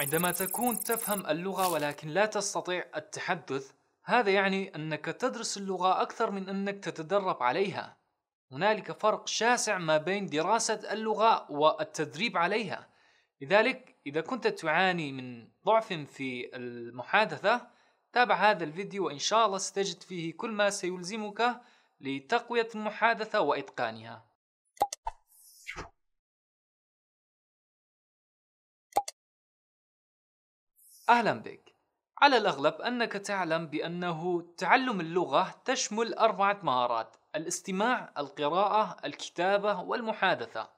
عندما تكون تفهم اللغة ولكن لا تستطيع التحدث هذا يعني أنك تدرس اللغة أكثر من أنك تتدرب عليها هنالك فرق شاسع ما بين دراسة اللغة والتدريب عليها لذلك إذا كنت تعاني من ضعف في المحادثة تابع هذا الفيديو وإن شاء الله ستجد فيه كل ما سيلزمك لتقوية المحادثة وإتقانها أهلا بك على الأغلب أنك تعلم بأنه تعلم اللغة تشمل أربعة مهارات الاستماع، القراءة، الكتابة والمحادثة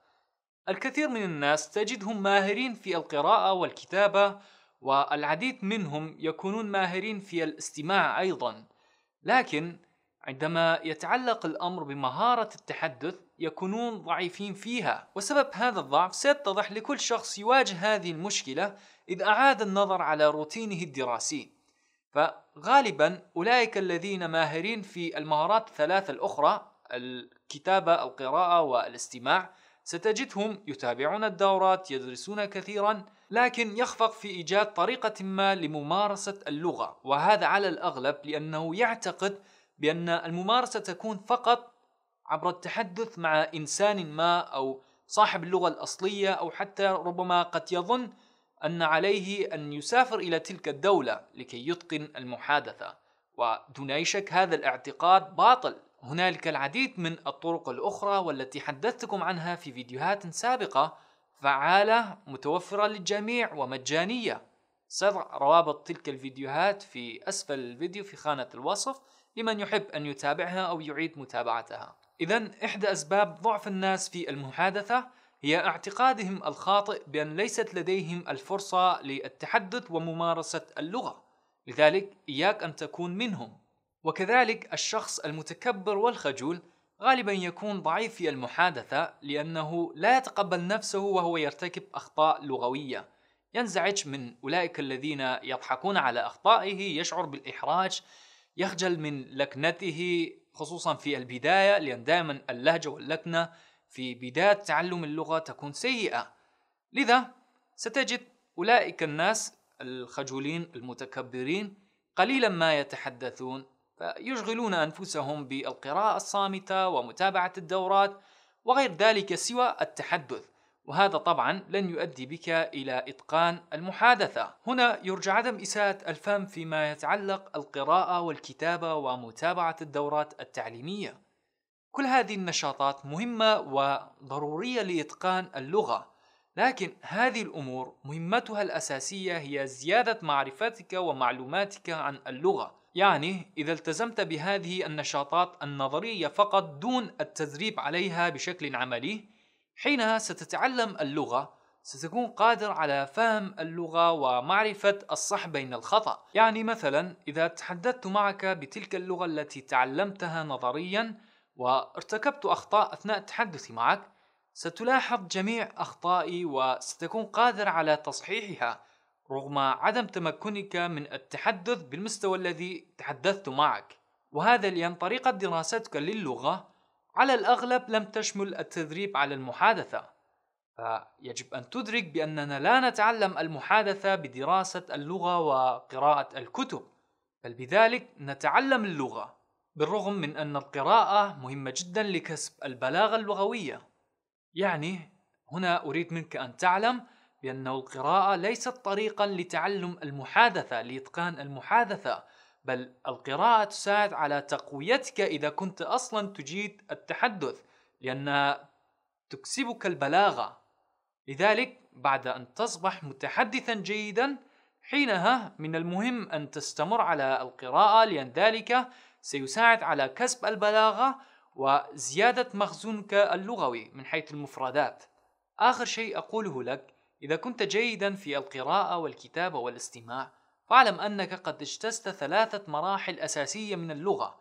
الكثير من الناس تجدهم ماهرين في القراءة والكتابة والعديد منهم يكونون ماهرين في الاستماع أيضا لكن عندما يتعلق الأمر بمهارة التحدث يكونون ضعيفين فيها وسبب هذا الضعف سيتضح لكل شخص يواجه هذه المشكلة إذ أعاد النظر على روتينه الدراسي فغالبا أولئك الذين ماهرين في المهارات الثلاثة الأخرى الكتابة القراءة والاستماع ستجدهم يتابعون الدورات يدرسون كثيرا لكن يخفق في إيجاد طريقة ما لممارسة اللغة وهذا على الأغلب لأنه يعتقد بأن الممارسة تكون فقط عبر التحدث مع إنسان ما أو صاحب اللغة الأصلية أو حتى ربما قد يظن أن عليه أن يسافر إلى تلك الدولة لكي يتقن المحادثة ودون أي شك هذا الاعتقاد باطل هنالك العديد من الطرق الأخرى والتي حدثتكم عنها في فيديوهات سابقة فعالة متوفرة للجميع ومجانية سضع روابط تلك الفيديوهات في أسفل الفيديو في خانة الوصف لمن يحب أن يتابعها أو يعيد متابعتها إذا إحدى أسباب ضعف الناس في المحادثة هي اعتقادهم الخاطئ بأن ليست لديهم الفرصة للتحدث وممارسة اللغة لذلك إياك أن تكون منهم وكذلك الشخص المتكبر والخجول غالبا يكون ضعيف في المحادثة لأنه لا يتقبل نفسه وهو يرتكب أخطاء لغوية ينزعج من أولئك الذين يضحكون على أخطائه يشعر بالإحراج يخجل من لكنته خصوصا في البداية لأن دائما اللهجة واللكنة في بداية تعلم اللغة تكون سيئة لذا ستجد أولئك الناس الخجولين المتكبرين قليلا ما يتحدثون فيشغلون أنفسهم بالقراءة الصامتة ومتابعة الدورات وغير ذلك سوى التحدث وهذا طبعا لن يؤدي بك إلى إتقان المحادثة هنا يرجى عدم إساءة الفهم فيما يتعلق القراءة والكتابة ومتابعة الدورات التعليمية كل هذه النشاطات مهمة وضرورية لإتقان اللغة لكن هذه الأمور مهمتها الأساسية هي زيادة معرفتك ومعلوماتك عن اللغة يعني إذا التزمت بهذه النشاطات النظرية فقط دون التدريب عليها بشكل عملي حينها ستتعلم اللغة ستكون قادر على فهم اللغة ومعرفة الصح بين الخطأ يعني مثلا إذا تحدثت معك بتلك اللغة التي تعلمتها نظريا وارتكبت أخطاء أثناء تحدثي معك ستلاحظ جميع أخطائي وستكون قادر على تصحيحها رغم عدم تمكنك من التحدث بالمستوى الذي تحدثت معك وهذا لأن طريقة دراستك للغة على الأغلب لم تشمل التدريب على المحادثة فيجب أن تدرك بأننا لا نتعلم المحادثة بدراسة اللغة وقراءة الكتب بل بذلك نتعلم اللغة بالرغم من أن القراءة مهمة جدا لكسب البلاغة اللغوية يعني هنا أريد منك أن تعلم بأنه القراءة ليست طريقا لتعلم المحادثة لإتقان المحادثة بل القراءة تساعد على تقويتك إذا كنت أصلا تجيد التحدث لأنها تكسبك البلاغة لذلك بعد أن تصبح متحدثا جيدا حينها من المهم أن تستمر على القراءة لأن ذلك سيساعد على كسب البلاغة وزيادة مخزونك اللغوي من حيث المفردات. آخر شيء أقوله لك إذا كنت جيدا في القراءة والكتابة والاستماع فاعلم أنك قد اجتزت ثلاثة مراحل أساسية من اللغة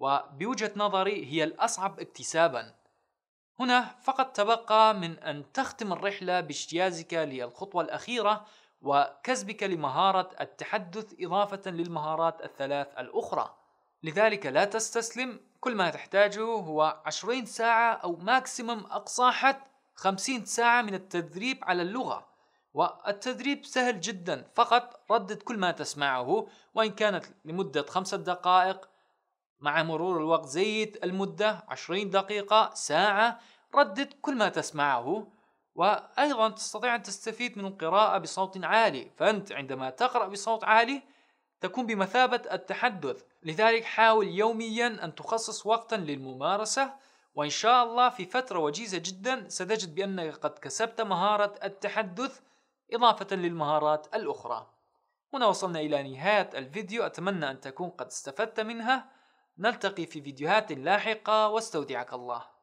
وبوجهة نظري هي الأصعب اكتسابا هنا فقط تبقى من أن تختم الرحلة باجتيازك للخطوة الأخيرة وكسبك لمهارة التحدث إضافة للمهارات الثلاث الأخرى لذلك لا تستسلم كل ما تحتاجه هو 20 ساعة أو ماكسيمم أقصى حد 50 ساعة من التدريب على اللغة والتدريب سهل جدا فقط ردد كل ما تسمعه وإن كانت لمدة خمسة دقائق مع مرور الوقت زيد المدة 20 دقيقة ساعة ردد كل ما تسمعه وأيضا تستطيع أن تستفيد من القراءة بصوت عالي فأنت عندما تقرأ بصوت عالي تكون بمثابة التحدث لذلك حاول يوميا أن تخصص وقتا للممارسة وإن شاء الله في فترة وجيزة جدا ستجد بأنك قد كسبت مهارة التحدث إضافة للمهارات الأخرى هنا وصلنا إلى نهاية الفيديو أتمنى أن تكون قد استفدت منها نلتقي في فيديوهات لاحقة واستودعك الله